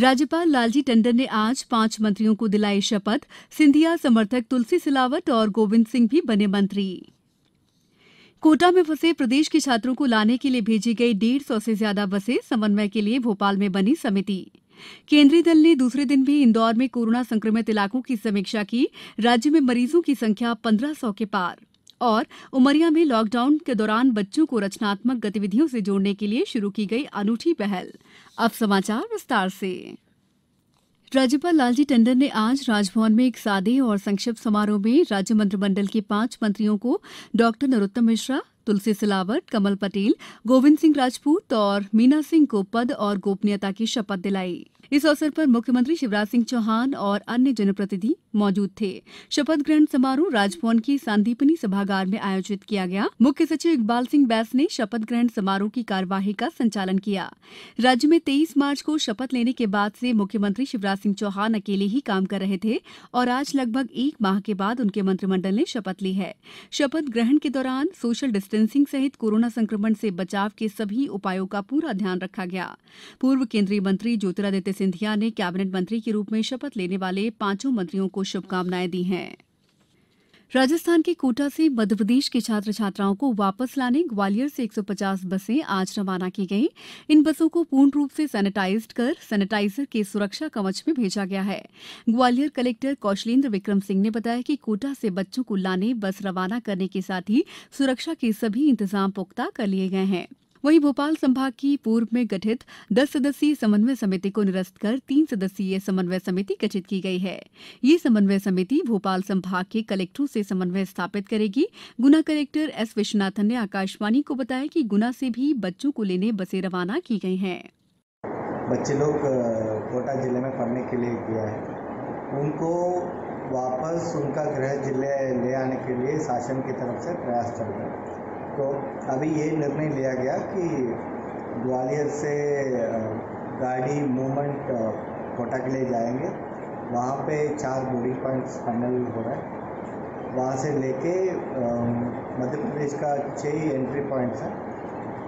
राज्यपाल लालजी टंडन ने आज पांच मंत्रियों को दिलाई शपथ सिंधिया समर्थक तुलसी सिलावट और गोविंद सिंह भी बने मंत्री कोटा में फंसे प्रदेश के छात्रों को लाने के लिए भेजी गई डेढ़ सौ से ज्यादा बसें समन्वय के लिए भोपाल में बनी समिति केंद्रीय दल ने दूसरे दिन भी इंदौर में कोरोना संक्रमित इलाकों की समीक्षा की राज्य में मरीजों की संख्या पन्द्रह सौ के पार और उमरिया में लॉकडाउन के दौरान बच्चों को रचनात्मक गतिविधियों से जोड़ने के लिए शुरू की गई अनूठी पहल अब समाचार विस्तार से राज्यपाल लालजी टंडन ने आज राजभवन में एक सादे और संक्षिप्त समारोह में राज्य मंत्रिमंडल के पांच मंत्रियों को डॉक्टर नरोत्तम मिश्रा तुलसी सिलावट कमल पटेल गोविंद सिंह राजपूत और मीना सिंह को पद और गोपनीयता की शपथ दिलाई इस अवसर पर मुख्यमंत्री शिवराज सिंह चौहान और अन्य जनप्रतिनिधि मौजूद थे शपथ ग्रहण समारोह राजभवन के सांदीपनी सभागार में आयोजित किया गया मुख्य सचिव इकबाल सिंह बैस ने शपथ ग्रहण समारोह की कार्यवाही का संचालन किया राज्य में तेईस मार्च को शपथ लेने के बाद से मुख्यमंत्री शिवराज सिंह चौहान अकेले ही काम कर रहे थे और आज लगभग एक माह के बाद उनके मंत्रिमंडल ने शपथ ली है शपथ ग्रहण के दौरान सोशल डिस्टेंसिंग सहित कोरोना संक्रमण से बचाव के सभी उपायों का पूरा ध्यान रखा गया पूर्व केंद्रीय मंत्री ज्योतिरादित्य सिंधिया ने कैबिनेट मंत्री के रूप में शपथ लेने वाले पांचों मंत्रियों को शुभकामनाएं दी हैं राजस्थान के कोटा से मध्यप्रदेश के छात्र छात्राओं को वापस लाने ग्वालियर से 150 बसें आज रवाना की गई इन बसों को पूर्ण रूप से सैनिटाइज कर सैनिटाइजर के सुरक्षा कवच में भेजा गया है ग्वालियर कलेक्टर कौशलेंद्र विक्रम सिंह ने बताया कि कोटा से बच्चों को लाने बस रवाना करने के साथ ही सुरक्षा के सभी इंतजाम पुख्ता कर लिए गए हैं वहीं भोपाल संभाग की पूर्व में गठित दस सदस्यीय समन्वय समिति को निरस्त कर तीन सदस्यीय समन्वय समिति गठित की गई है ये समन्वय समिति भोपाल संभाग के कलेक्टरों से समन्वय स्थापित करेगी गुना कलेक्टर एस विश्वनाथन ने आकाशवाणी को बताया कि गुना से भी बच्चों को लेने बसें रवाना की गई हैं बच्चे लोग कोटा जिले में पढ़ने के लिए गया है उनको वापस उनका गृह जिले ले आने के लिए शासन की तरफ से प्रयास चल रहा है तो अभी ये निर्णय लिया गया कि ग्वालियर से गाड़ी मूवमेंट कोटा के लिए जाएंगे वहाँ पे चार बोर्डिंग पॉइंट्स फाइनल हो रहा है वहाँ से लेके मध्य प्रदेश का छः ही एंट्री पॉइंट्स हैं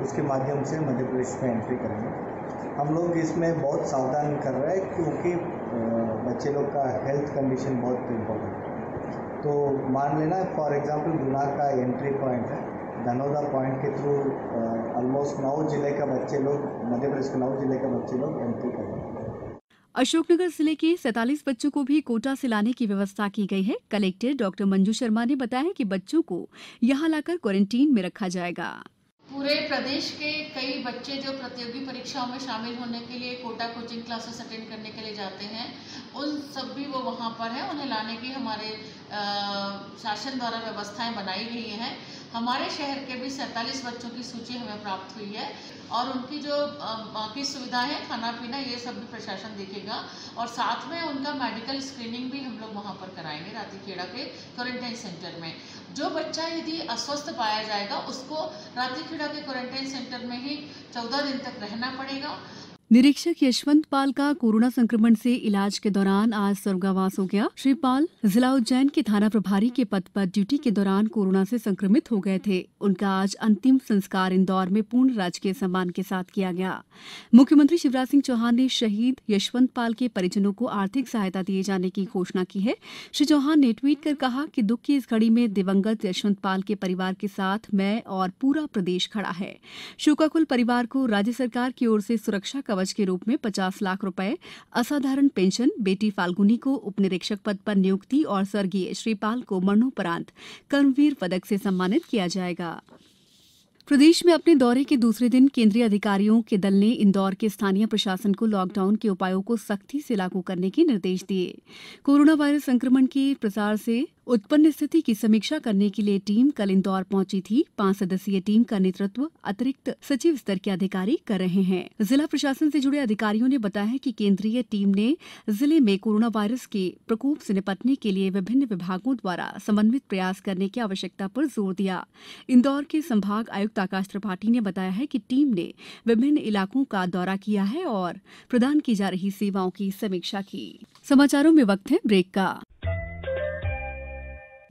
उसके माध्यम से मध्य प्रदेश में एंट्री करेंगे हम लोग इसमें बहुत सावधान कर रहे हैं क्योंकि बच्चे लोग का हेल्थ कंडीशन बहुत इम्पोर्टेंट है तो मान लेना फॉर एग्ज़ाम्पल गुना का एंट्री पॉइंट है धनौदा पॉइंट के थ्रू ऑलमोस्ट uh, नौ जिले का बच्चे लोग मध्य प्रदेश के नौ जिले का बच्चे लोग एंट्री कर अशोकनगर जिले के सैतालीस बच्चों को भी कोटा से लाने की व्यवस्था की गई है कलेक्टर डॉक्टर मंजू शर्मा ने बताया कि बच्चों को यहां लाकर क्वारंटीन में रखा जाएगा पूरे प्रदेश के कई बच्चे जो प्रतियोगी परीक्षाओं में शामिल होने के लिए कोटा कोचिंग क्लासेस अटेंड करने के लिए जाते हैं उन सब भी वो वहाँ पर है उन्हें लाने की हमारे आ, शासन द्वारा व्यवस्थाएं बनाई गई हैं हमारे शहर के भी सैंतालीस बच्चों की सूची हमें प्राप्त हुई है और उनकी जो बाकी सुविधाएं खाना पीना ये सब भी प्रशासन देखेगा और साथ में उनका मेडिकल स्क्रीनिंग भी हम लोग वहाँ पर कराएंगे रातीखेड़ा के क्वारंटाइन सेंटर में जो बच्चा यदि अस्वस्थ पाया जाएगा उसको रातीखेड़ा के क्वारंटाइन सेंटर में ही चौदह दिन तक रहना पड़ेगा निरीक्षक यशवंत पाल का कोरोना संक्रमण से इलाज के दौरान आज स्वर्गावास हो गया श्री पाल जिला उज्जैन के थाना प्रभारी के पद पर ड्यूटी के दौरान कोरोना से संक्रमित हो गए थे उनका आज अंतिम संस्कार इंदौर में पूर्ण राजकीय सम्मान के साथ किया गया मुख्यमंत्री शिवराज सिंह चौहान ने शहीद यशवंत पाल के परिजनों को आर्थिक सहायता दिए जाने की घोषणा की है श्री चौहान ने ट्वीट कर कहा कि दुख की इस घड़ी में दिवंगत यशवंत पाल के परिवार के साथ मैं और पूरा प्रदेश खड़ा है शोकाकुल परिवार को राज्य सरकार की ओर से सुरक्षा कवच के रूप में पचास लाख रुपए असाधारण पेंशन बेटी फाल्गुनी को उपनिरीक्षक पद पर नियुक्ति और स्वर्गीय श्रीपाल को मरणोपरांत कर्मवीर पदक से सम्मानित किया जाएगा प्रदेश में अपने दौरे के दूसरे दिन केंद्रीय अधिकारियों के दल ने इंदौर के स्थानीय प्रशासन को लॉकडाउन के उपायों को सख्ती से लागू करने के निर्देश दिए कोरोना वायरस संक्रमण के प्रसार से उत्पन्न स्थिति की समीक्षा करने के लिए टीम कल इंदौर पहुंची थी पांच सदस्यीय टीम का नेतृत्व अतिरिक्त सचिव स्तर के अधिकारी कर रहे हैं जिला प्रशासन से जुड़े अधिकारियों ने बताया कि केंद्रीय टीम ने जिले में कोरोना वायरस के प्रकोप से निपटने के लिए विभिन्न विभागों द्वारा समन्वित प्रयास करने की आवश्यकता पर जोर दिया इंदौर के संभाग आयुक्त आयुक्त आकाश त्रिपाठी ने बताया कि टीम ने विभिन्न इलाकों का दौरा किया है और प्रदान की जा रही सेवाओं की समीक्षा की समाचारों में वक्त है ब्रेक का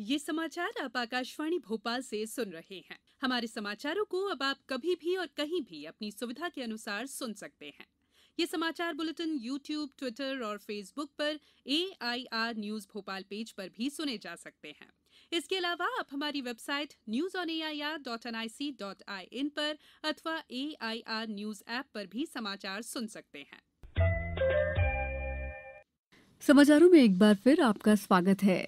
ये समाचार आप आकाशवाणी भोपाल से सुन रहे हैं हमारे समाचारों को अब आप कभी भी और कहीं भी अपनी सुविधा के अनुसार सुन सकते हैं ये समाचार बुलेटिन यूट्यूब ट्विटर और फेसबुक पर ए न्यूज भोपाल पेज पर भी सुने जा सकते हैं इसके अलावा आप हमारी website news on A I R dot N I C dot I N पर अथवा A I R news app पर भी समाचार सुन सकते हैं समाचारों में एक बार फिर आपका स्वागत है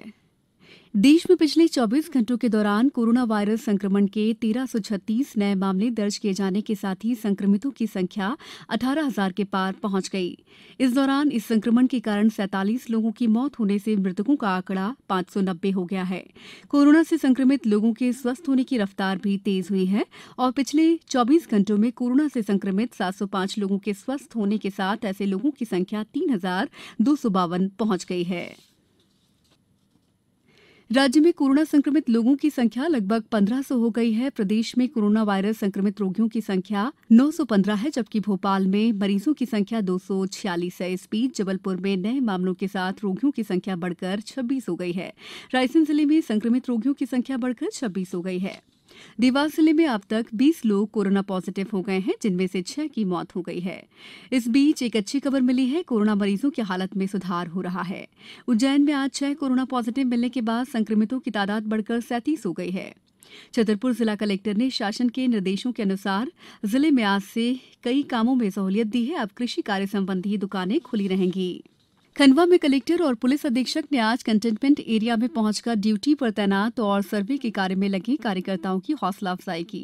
कोरोना देश में पिछले चौबीस घंटों के दौरान कोरोना वायरस संक्रमण के तेरह सौ छत्तीस नए मामले दर्ज किए जाने के साथ ही संक्रमितों की संख्या अठारह हजार के पार पहुंच गई इस दौरान इस संक्रमण के कारण सैतालीस लोगों की मौत होने से मृतकों का आंकड़ा पांच सौ नब्बे हो गया है कोरोना से संक्रमित लोगों के स्वस्थ होने की रफ्तार भी तेज हुई है और पिछले चौबीस घंटों में कोरोना से संक्रमित सात सौ पांच लोगों के स्वस्थ होने के साथ ऐसे लोगों की संख्या तीन हजार दो सौ बावन पहुंच गई है राज्य में कोरोना संक्रमित लोगों की संख्या लगभग 1500 सौ हो गई है प्रदेश में कोरोना वायरस संक्रमित रोगियों की संख्या नौ सौ है जबकि भोपाल में मरीजों की संख्या दो सौ छियालीस है इस बीच जबलपुर में नए मामलों के साथ रोगियों की संख्या बढ़कर छब्बीस हो गई है रायसेन जिले में संक्रमित रोगियों की संख्या बढ़कर छब्बीस हो गई है देवास जिले में अब तक बीस लोग कोरोना पॉजिटिव हो गए हैं जिनमें से छह की मौत हो गई है इस बीच एक अच्छी खबर मिली है कोरोना मरीजों की हालत में सुधार हो रहा है उज्जैन में आज छह कोरोना पॉजिटिव मिलने के बाद संक्रमितों की तादाद बढ़कर सैंतीस हो गई है छतरपुर जिला कलेक्टर ने शासन के निर्देशों के अनुसार जिले में आज से कई कामों में सहूलियत दी है अब कृषि कार्य संबंधी दुकानें खुली रहेंगी खंडवा में कलेक्टर और पुलिस अधीक्षक ने आज कंटेनमेंट एरिया में पहुंचकर ड्यूटी पर तैनात और सर्वे के कार्य में लगे कार्यकर्ताओं की हौसला अफजाई की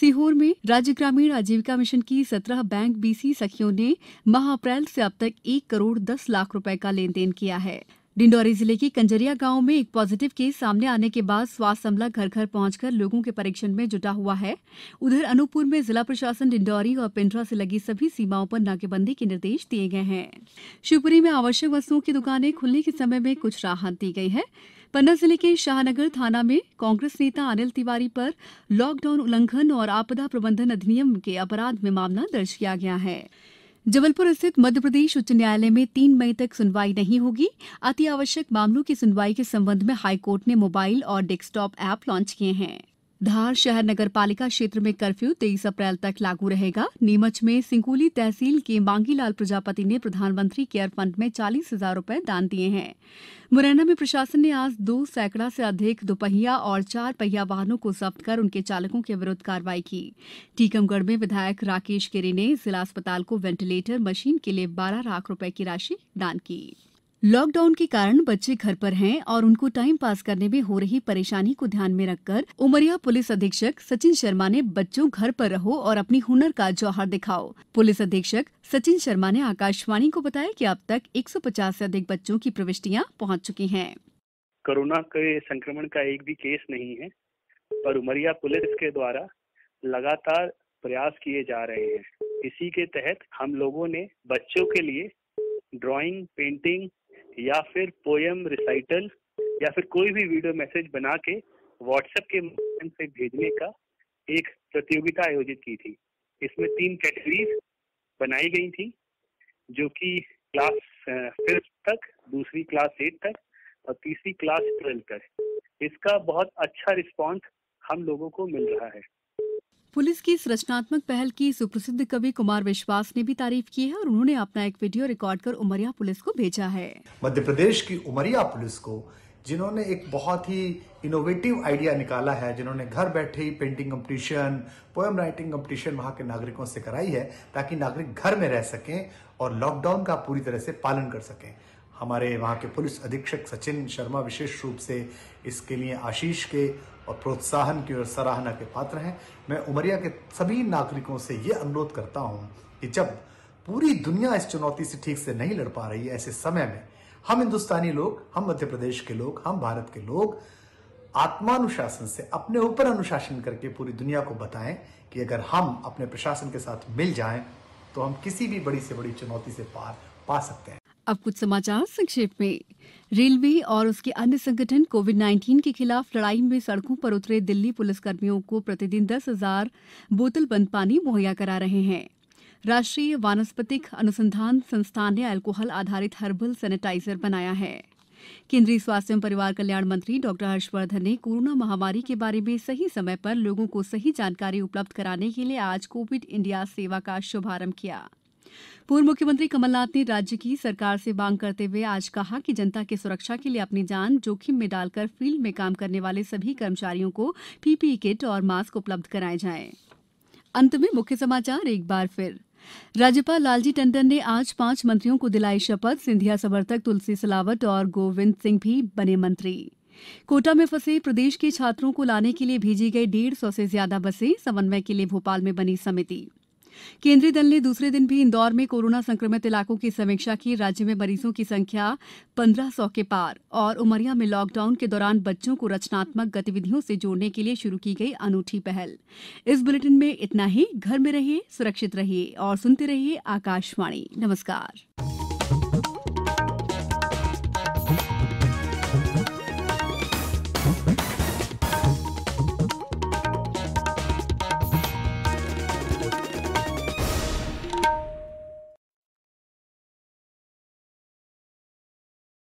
सीहोर में राज्य ग्रामीण आजीविका मिशन की सत्रह बैंक बीसी सखियों ने माह अप्रैल से अब तक एक करोड़ दस लाख रुपए का लेन देन किया है डिंडौरी जिले के कंजरिया गांव में एक पॉजिटिव केस सामने आने के बाद स्वास्थ्य अमला घर घर पहुंचकर लोगों के परीक्षण में जुटा हुआ है उधर अनूपपुर में जिला प्रशासन डिंडौरी और पिंडरा से लगी सभी सीमाओं पर नाकेबंदी के निर्देश दिए गए हैं शिवपुरी में आवश्यक वस्तुओं की दुकानें खुलने के समय में कुछ राहत दी गई है पन्ना जिले के शाहनगर थाना में कांग्रेस नेता अनिल तिवारी पर लॉकडाउन उल्लंघन और आपदा प्रबंधन अधिनियम के अपराध में मामला दर्ज किया गया है जबलपुर स्थित मध्यप्रदेश उच्च न्यायालय में तीन मई तक सुनवाई नहीं होगी अति आवश्यक मामलों की सुनवाई के संबंध में हाईकोर्ट ने मोबाइल और डेस्कटॉप ऐप लॉन्च किए हैं धार शहर नगर पालिका क्षेत्र में कर्फ्यू तेईस अप्रैल तक लागू रहेगा नीमच में सिंगोली तहसील के मांगीलाल प्रजापति ने प्रधानमंत्री केयर फंड में चालीस हजार रूपए दान दिए हैं मुरैना में प्रशासन ने आज दो सैकड़ा से अधिक दोपहिया और चार पहिया वाहनों को जब्त कर उनके चालकों के विरुद्ध कार्रवाई की टीकमगढ़ में विधायक राकेश गिरी ने जिला अस्पताल को वेंटिलेटर मशीन के लिए बारह लाख रूपये की राशि दान की लॉकडाउन के कारण बच्चे घर पर हैं और उनको टाइम पास करने में हो रही परेशानी को ध्यान में रखकर उमरिया पुलिस अधीक्षक सचिन शर्मा ने बच्चों घर पर रहो और अपनी हुनर का जौहर दिखाओ पुलिस अधीक्षक सचिन शर्मा ने आकाशवाणी को बताया कि अब तक 150 से अधिक बच्चों की प्रविष्टियां पहुंच चुकी हैं कोरोना के संक्रमण का एक भी केस नहीं है पर उमरिया पुलिस के द्वारा लगातार प्रयास किए जा रहे हैं इसी के तहत हम लोगों ने बच्चों के लिए ड्राइंग पेंटिंग या फिर पोयम रिसाइटल या फिर कोई भी वीडियो मैसेज बना के व्हाट्सएप के माध्यम से भेजने का एक प्रतियोगिता आयोजित की थी इसमें तीन कैटेगरीज बनाई गई थी जो कि क्लास फिफ्थ तक दूसरी क्लास एट तक और तीसरी क्लास ट्वेल्व तक इसका बहुत अच्छा रिस्पॉन्स हम लोगों को मिल रहा है पुलिस की इस रचनात्मक पहल की सुप्रसिद्ध कवि कुमार विश्वास ने भी तारीफ की है और उन्होंने अपना एक वीडियो रिकॉर्ड कर उमरिया पुलिस को भेजा है मध्य प्रदेश की उमरिया पुलिस को जिन्होंने एक बहुत ही इनोवेटिव आइडिया निकाला है जिन्होंने घर बैठे ही painting competition poem writing competition वहाँ के नागरिकों से कराई है ताकि नागरिक घर में रह सकें और लॉकडाउन का पूरी तरह से पालन कर सकें हमारे वहाँ के पुलिस अधीक्षक सचिन शर्मा विशेष रूप से इसके लिए आशीष के और प्रोत्साहन की और सराहना के पात्र हैं मैं उमरिया के सभी नागरिकों से ये अनुरोध करता हूँ कि जब पूरी दुनिया इस चुनौती से ठीक से नहीं लड़ पा रही है ऐसे समय में हम हिंदुस्तानी लोग हम मध्य प्रदेश के लोग हम भारत के लोग आत्मानुशासन से अपने ऊपर अनुशासन करके पूरी दुनिया को बताएं कि अगर हम अपने प्रशासन के साथ मिल जाएं तो हम किसी भी बड़ी से बड़ी चुनौती से पार पा सकते हैं अब कुछ समाचार संक्षेप में रेलवे और उसके अन्य संगठन कोविड 19 के खिलाफ लड़ाई में सड़कों पर उतरे दिल्ली पुलिसकर्मियों को प्रतिदिन दस हजार बोतल बंद पानी मुहैया करा रहे हैं राष्ट्रीय वानस्पतिक अनुसंधान संस्थान ने अल्कोहल आधारित हर्बल सैनिटाइजर बनाया है केंद्रीय स्वास्थ्य एवं परिवार कल्याण मंत्री डॉक्टर हर्षवर्धन ने कोरोना महामारी के बारे में सही समय पर लोगों को सही जानकारी उपलब्ध कराने के लिए आज कोविड इंडिया सेवा का शुभारंभ किया पूर्व मुख्यमंत्री कमलनाथ ने राज्य की सरकार से मांग करते हुए आज कहा कि जनता की सुरक्षा के लिए अपनी जान जोखिम में डालकर फील्ड में काम करने वाले सभी कर्मचारियों को पीपीई किट और मास्क उपलब्ध कराए जाएं। अंत में मुख्य समाचार एक बार फिर राज्यपाल लालजी टंडन ने आज पांच मंत्रियों को दिलाई शपथ सिंधिया समर्थक तुलसी सिलावट और गोविंद सिंह भी बने मंत्री कोटा में फंसे प्रदेश के छात्रों को लाने के लिए भेजी गई डेढ़ सौ से ज्यादा बसें समन्वय के लिए भोपाल में बनी समिति केंद्रीय दल ने दूसरे दिन भी इंदौर में कोरोना संक्रमित इलाकों की समीक्षा की राज्य में मरीजों की संख्या पंद्रह सौ के पार और उमरिया में लॉकडाउन के दौरान बच्चों को रचनात्मक गतिविधियों से जोड़ने के लिए शुरू की गई अनूठी पहल इस बुलेटिन में इतना ही घर में रहिए सुरक्षित रहिए और सुनते रहिए आकाशवाणी नमस्कार